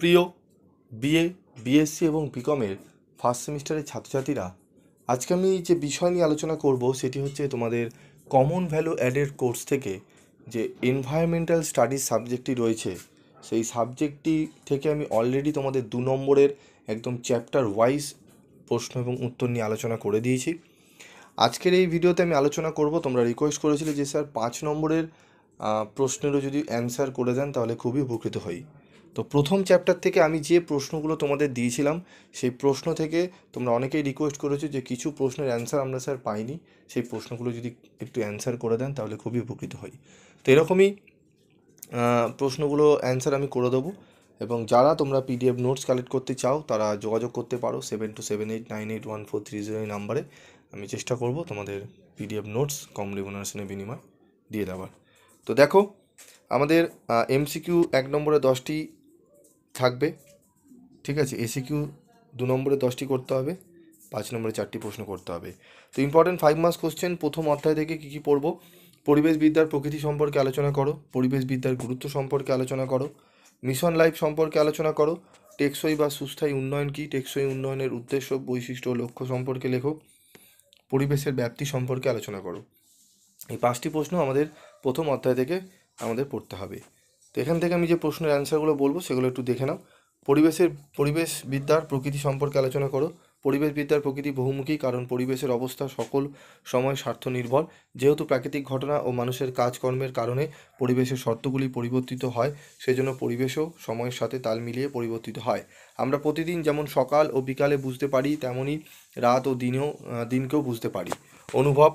প্রিয় BA BSc এবং বিকমের first সেমিস্টারের ছাত্রছাত্রীরা আজকে আমি যে বিষয় নিয়ে আলোচনা করব সেটি হচ্ছে তোমাদের কমন ভ্যালু অ্যাডেড কোর্স থেকে যে এনভায়রনমেন্টাল স্টাডিজ সাবজেক্টটি রয়েছে সেই সাবজেক্টটি থেকে আমি অলরেডি তোমাদের দু নম্বরের একদম চ্যাপ্টার ওয়াইজ প্রশ্ন এবং উত্তর নিয়ে আলোচনা করে দিয়েছি আজকের এই ভিডিওতে আমি আলোচনা করব তোমরা রিকোয়েস্ট করেছিলে যে স্যার পাঁচ নম্বরের প্রশ্নেরও যদি অ্যান্সার করে দেন তাহলে খুবই উপকৃত হই তো প্রথম চ্যাপ্টার থেকে আমি যে প্রশ্নগুলো তোমাদের দিয়েছিলাম সেই প্রশ্ন থেকে তোমরা অনেকেই রিকোয়েস্ট করেছো যে কিছু প্রশ্নের অ্যান্সার আমরা স্যার পাইনি সেই প্রশ্নগুলো যদি একটু অ্যান্সার করে দেন তাহলে খুবই উপকৃত হই তো এরকমই প্রশ্নগুলো অ্যান্সার আমি করে দেবো এবং যারা তোমরা পিডিএফ নোটস কালেক্ট করতে চাও তারা যোগাযোগ করতে পারো seven two seven eight nine eight one four three zero এই নাম্বারে আমি চেষ্টা করব তোমাদের পিডিএফ নোটস কম রেমুনারেশনের বিনিময় দিয়ে দেওয়ার তো দেখো আমাদের এমসিকিউ এক নম্বরে দশটি থাকবে ঠিক আছে এসিকিউ দু নম্বরে দশটি করতে হবে পাঁচ নম্বরে চারটি প্রশ্ন করতে হবে তো ইম্পর্টেন্ট ফাইভ মার্কস কোশ্চেন প্রথম অধ্যায় থেকে কী কী পড়ব পরিবেশবিদ্যার প্রকৃতি সম্পর্কে আলোচনা করো পরিবেশবিদ্যার গুরুত্ব সম্পর্কে আলোচনা করো মিশন লাইফ সম্পর্কে আলোচনা করো টেকসই বা সুস্থায়ী উন্নয়ন কী টেকসই উন্নয়নের উদ্দেশ্য বৈশিষ্ট্য লক্ষ্য সম্পর্কে লেখো পরিবেশের ব্যাপ্তি সম্পর্কে আলোচনা করো এই পাঁচটি প্রশ্ন আমাদের প্রথম অধ্যায় থেকে আমাদের পড়তে হবে তো এখান থেকে আমি যে প্রশ্নের অ্যান্সারগুলো বলবো সেগুলো একটু দেখে নাও পরিবেশের পরিবেশ বিদ্যার প্রকৃতি সম্পর্কে আলোচনা করো পরিবেশ বিদ্যার প্রকৃতি বহুমুখী কারণ পরিবেশের অবস্থা সকল সময় স্বার্থ নির্ভর যেহেতু প্রাকৃতিক ঘটনা ও মানুষের কাজকর্মের কারণে পরিবেশের শর্তগুলি পরিবর্তিত হয় সেজন্য পরিবেশও সময়ের সাথে তাল মিলিয়ে পরিবর্তিত হয় আমরা প্রতিদিন যেমন সকাল ও বিকালে বুঝতে পারি তেমনই রাত ও দিনেও দিনকেও বুঝতে পারি অনুভব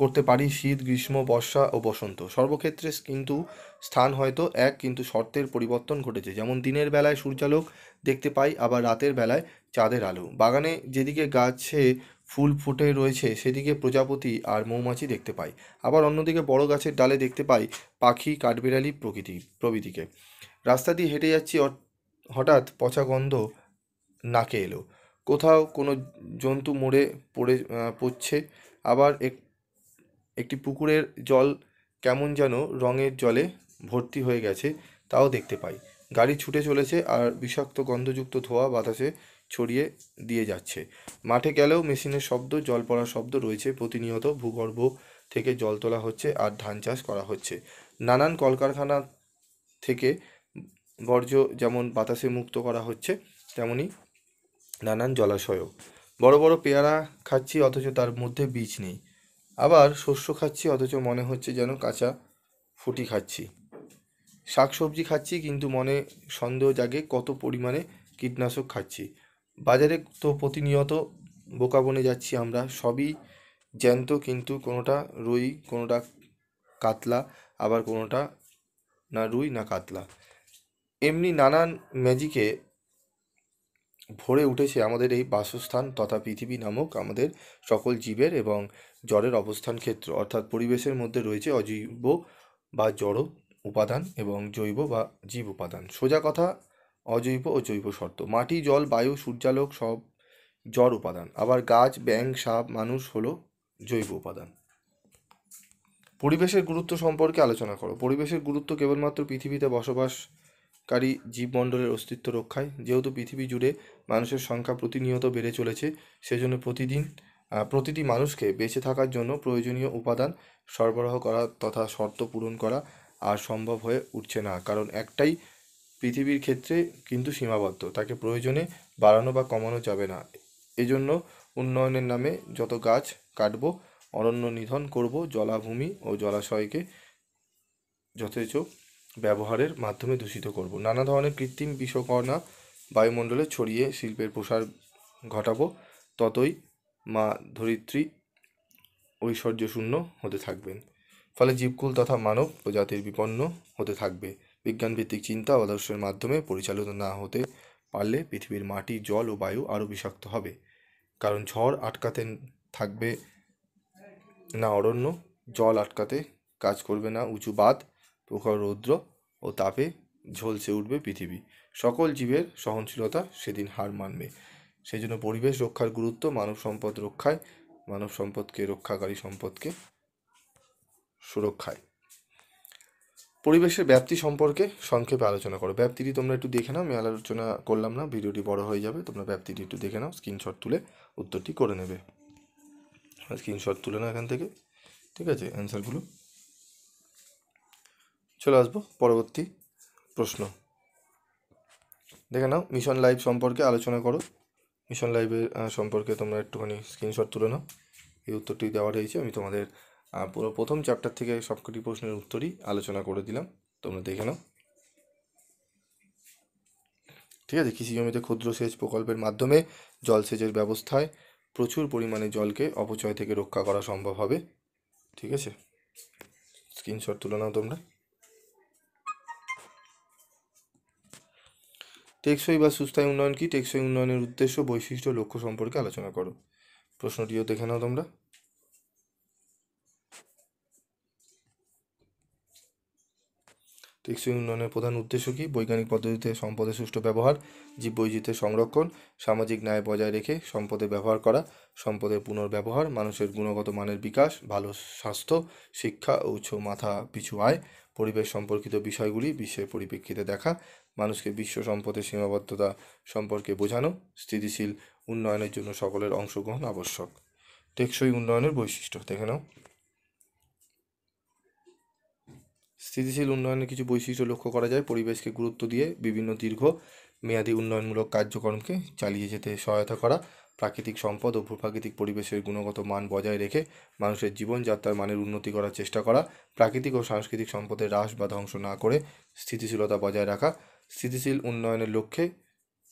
করতে পারি শীত গ্রীষ্ম বর্ষা ও বসন্ত সর্বক্ষেত্রে কিন্তু স্থান হয়তো এক কিন্তু শর্তের পরিবর্তন ঘটেছে যেমন দিনের বেলায় সূর্যালোক দেখতে পাই আবার রাতের বেলায় চাঁদের আলো বাগানে যেদিকে গাছে ফুল ফুটে রয়েছে সেদিকে প্রজাপতি আর মৌমাছি দেখতে পাই আবার অন্যদিকে বড় গাছের ডালে দেখতে পাই পাখি কাঠবিড়ালি প্রকৃতি প্রভৃতিকে রাস্তা দিয়ে হেঁটে যাচ্ছি হঠাৎ পচা গন্ধ নাকে এলো কোথাও কোনো জন্তু মরে পড়ে পড়ছে আবার এক একটি পুকুরের জল কেমন যেন রঙের জলে ভর্তি হয়ে গেছে তাও দেখতে পাই গাড়ি ছুটে চলেছে আর বিষাক্ত গন্ধযুক্ত ধোয়া বাতাসে ছড়িয়ে দিয়ে যাচ্ছে মাঠে গেলেও মেশিনের শব্দ জল পড়ার শব্দ রয়েছে প্রতিনিয়ত ভূগর্ভ থেকে জল তোলা হচ্ছে আর ধান চাষ করা হচ্ছে নানান কলকারখানা থেকে বর্জ্য যেমন বাতাসে মুক্ত করা হচ্ছে তেমনি নানান জলাশয়ও বড় বড় পেয়ারা খাচ্ছি অথচ তার মধ্যে বীজ নেই আবার শস্য খাচ্ছি অথচ মনে হচ্ছে যেন কাঁচা ফুটি খাচ্ছি শাক সবজি খাচ্ছি কিন্তু মনে সন্দেহ জাগে কত পরিমাণে কীটনাশক খাচ্ছি বাজারে তো প্রতিনিয়ত বোকা বনে যাচ্ছি আমরা সবই জ্যান্ত কিন্তু কোনোটা রুই কোনোটা কাতলা আবার কোনোটা না রুই না কাতলা এমনি নানান ম্যাজিকে ভরে উঠেছে আমাদের এই বাসস্থান তথা পৃথিবী নামক আমাদের সকল জীবের এবং জড়ের অবস্থান ক্ষেত্র অর্থাৎ পরিবেশের মধ্যে রয়েছে অজৈব বা জড় উপাদান এবং জৈব বা জীব উপাদান সোজা কথা অজৈব ও জৈব শর্ত মাটি জল বায়ু সূর্যালোক সব জড় উপাদান আবার গাছ ব্যাঙ সাপ মানুষ হলো জৈব উপাদান পরিবেশের গুরুত্ব সম্পর্কে আলোচনা করো পরিবেশের গুরুত্ব কেবলমাত্র পৃথিবীতে বসবাসকারী জীবমণ্ডলের অস্তিত্ব রক্ষায় যেহেতু পৃথিবী জুড়ে মানুষের সংখ্যা প্রতিনিয়ত বেড়ে চলেছে সেজন্য প্রতিদিন প্রতিটি মানুষকে বেঁচে থাকার জন্য প্রয়োজনীয় উপাদান সরবরাহ করা তথা শর্ত পূরণ করা আর সম্ভব হয়ে উঠছে না কারণ একটাই পৃথিবীর ক্ষেত্রে কিন্তু সীমাবদ্ধ তাকে প্রয়োজনে বাড়ানো বা কমানো যাবে না এজন্য উন্নয়নের নামে যত গাছ কাটব অরণ্য নিধন করব জলাভূমি ও জলাশয়কে যথেচ্ছ ব্যবহারের মাধ্যমে দূষিত করব নানা ধরনের কৃত্রিম বিষকর্ণা বায়ুমণ্ডলে ছড়িয়ে শিল্পের প্রসার ঘটাবো ততই মা ধরিত্রী ঐশ্বর্যশূন্য হতে থাকবেন ফলে জীবকুল তথা মানব প্রজাতির বিপন্ন হতে থাকবে বিজ্ঞানভিত্তিক চিন্তা আদর্শের মাধ্যমে পরিচালিত না হতে পারলে পৃথিবীর মাটি জল ও বায়ু আরও বিষাক্ত হবে কারণ ঝড় আটকাতে থাকবে না অরণ্য জল আটকাতে কাজ করবে না উঁচু বাদ প্রখর রৌদ্র ও তাপে ঝলসে উঠবে পৃথিবী সকল জীবের সহনশীলতা সেদিন হার মানবে সেই জন্য পরিবেশ রক্ষার গুরুত্ব মানব সম্পদ রক্ষায় মানব সম্পদকে রক্ষাকারী সম্পদকে সুরক্ষায় পরিবেশের ব্যাপ্তি সম্পর্কে সংক্ষেপে আলোচনা করো ব্যাপ্তিটি তোমরা একটু দেখে নাও আমি আলোচনা করলাম না ভিডিওটি বড় হয়ে যাবে তোমরা ব্যাপ্তিটি একটু দেখে নাও স্ক্রিনশট তুলে উত্তরটি করে নেবে স্ক্রিনশট তুলে নাও এখান থেকে ঠিক আছে অ্যান্সারগুলো চলে আসবো পরবর্তী প্রশ্ন দেখে নাও মিশন লাইফ সম্পর্কে আলোচনা করো মিশন লাইভের সম্পর্কে তোমরা একটুখানি স্ক্রিনশট তুলে নাও এই উত্তরটি দেওয়া রয়েছে আমি তোমাদের পুরো প্রথম চ্যাপ্টার থেকে সবকটি প্রশ্নের উত্তরই আলোচনা করে দিলাম তোমরা দেখে নাও ঠিক আছে কৃষি জমিতে ক্ষুদ্র সেচ প্রকল্পের মাধ্যমে জলসেচের ব্যবস্থায় প্রচুর পরিমাণে জলকে অপচয় থেকে রক্ষা করা সম্ভব হবে ঠিক আছে স্ক্রিনশট তুলে নাও তোমরা টেকসই বা সুস্থায়ী উন্নয়ন কি টেকসই উন্নয়নের উদ্দেশ্য বৈশিষ্ট্য লক্ষ্য সম্পর্কে আলোচনা করো প্রশ্নটিও দেখে নাও তোমরা টেকসই উন্নয়নের প্রধান উদ্দেশ্য কী বৈজ্ঞানিক পদ্ধতিতে সম্পদের সুষ্ঠু ব্যবহার জীব সংরক্ষণ সামাজিক ন্যায় বজায় রেখে সম্পদের ব্যবহার করা সম্পদের পুনর্ব্যবহার মানুষের গুণগত মানের বিকাশ ভালো স্বাস্থ্য শিক্ষা উচ্চ মাথা পিছু আয় পরিবেশ সম্পর্কিত বিষয়গুলি বিশ্বের পরিপ্রেক্ষিতে দেখা মানুষকে বিশ্ব সম্পদের সীমাবদ্ধতা সম্পর্কে বোঝানো স্থিতিশীল উন্নয়নের জন্য সকলের অংশগ্রহণ আবশ্যক টেকসই উন্নয়নের বৈশিষ্ট্য দেখে নাও স্থিতিশীল উন্নয়নের কিছু বৈশিষ্ট্য লক্ষ্য করা যায় পরিবেশকে গুরুত্ব দিয়ে বিভিন্ন দীর্ঘ মেয়াদী উন্নয়নমূলক কার্যক্রমকে চালিয়ে যেতে সহায়তা করা প্রাকৃতিক সম্পদ ও ভূপ্রাকৃতিক পরিবেশের গুণগত মান বজায় রেখে মানুষের জীবনযাত্রার মানের উন্নতি করার চেষ্টা করা প্রাকৃতিক ও সাংস্কৃতিক সম্পদের হ্রাস বা ধ্বংস না করে স্থিতিশীলতা বজায় রাখা স্থিতিশীল উন্নয়নের লক্ষ্যে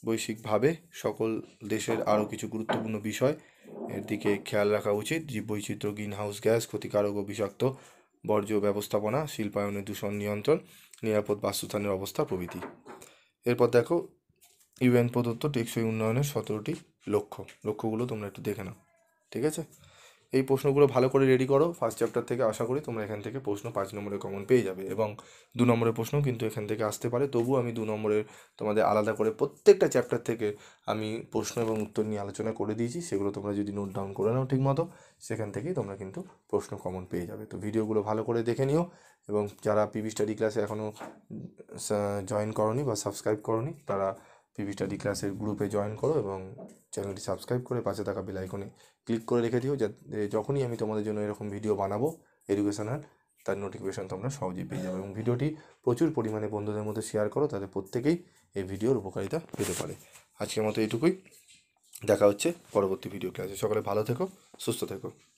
বৈশ্বিকভাবে সকল দেশের আরও কিছু গুরুত্বপূর্ণ বিষয় এর দিকে খেয়াল রাখা উচিত জীববৈচিত্র্য গ্রিন হাউস গ্যাস ক্ষতিকারক ও বিষাক্ত বর্জ্য ব্যবস্থাপনা শিল্পায়নের দূষণ নিয়ন্ত্রণ নিরাপদ বাস্তুস্থানের অবস্থা প্রভৃতি এরপর দেখো ইউএন প্রদত্ত টেকসই উন্নয়নের সতেরোটি লক্ষ্য লক্ষ্যগুলো তোমরা একটু দেখে নাও ঠিক আছে এই প্রশ্নগুলো ভালো করে রেডি করো ফার্স্ট চ্যাপ্টার থেকে আশা করি তোমরা এখান থেকে প্রশ্ন পাঁচ নম্বরের কমন পেয়ে যাবে এবং দু নম্বরের প্রশ্ন কিন্তু এখান থেকে আসতে পারে তবু আমি দু নম্বরের তোমাদের আলাদা করে প্রত্যেকটা চ্যাপ্টার থেকে আমি প্রশ্ন এবং উত্তর নিয়ে আলোচনা করে দিয়েছি সেগুলো তোমরা যদি নোট ডাউন করে নাও ঠিকমতো সেখান থেকেই তোমরা কিন্তু প্রশ্ন কমন পেয়ে যাবে তো ভিডিওগুলো ভালো করে দেখে নিও এবং যারা পিবি স্টাডি ক্লাসে এখনও জয়েন করনি বা সাবস্ক্রাইব করনি তারা পিভি স্টাডি ক্লাসের গ্রুপে জয়েন করো এবং চ্যানেলটি সাবস্ক্রাইব করে পাশে থাকা বেল আইকনে ক্লিক করে রেখে দিও যাতে যখনই আমি তোমাদের জন্য এরকম ভিডিও বানাবো এডুকেশনাল তার নোটিফিকেশান তোমরা সহজেই পেয়ে যাবে এবং ভিডিওটি প্রচুর পরিমাণে বন্ধুদের মধ্যে শেয়ার করো তাদের প্রত্যেকেই এই ভিডিওর উপকারিতা পেতে পারে আজকের মতো এটুকুই দেখা হচ্ছে পরবর্তী ভিডিও ক্লাসে সকলে ভালো থেকো সুস্থ থেকো